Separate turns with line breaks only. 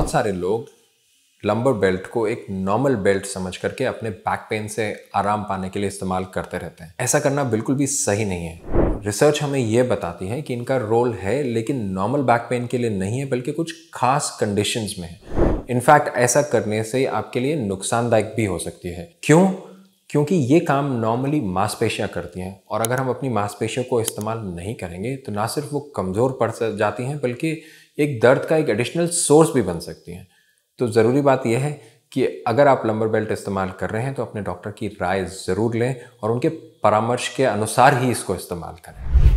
बहुत
सारे लोग लंबर बेल्ट को एक नॉर्मल बेल्ट समझ करके अपने बैक पेन से आराम पाने के लिए इस्तेमाल करते रहते हैं ऐसा करना बिल्कुल भी सही नहीं है रिसर्च हमें यह बताती है कि इनका रोल है लेकिन नॉर्मल बैक पेन के लिए नहीं है बल्कि कुछ खास कंडीशंस में है इनफैक्ट ऐसा करने से आपके लिए नुकसानदायक भी हो सकती है क्यों क्योंकि ये काम नॉर्मली मांसपेशियाँ करती हैं और अगर हम अपनी मांसपेशियों को इस्तेमाल नहीं करेंगे तो ना सिर्फ वो कमज़ोर पड़ जाती हैं बल्कि एक दर्द का एक एडिशनल सोर्स भी बन सकती हैं तो ज़रूरी बात यह है कि अगर आप लंबर बेल्ट इस्तेमाल कर रहे हैं तो अपने डॉक्टर की राय ज़रूर लें और उनके परामर्श के अनुसार ही इसको इस्तेमाल करें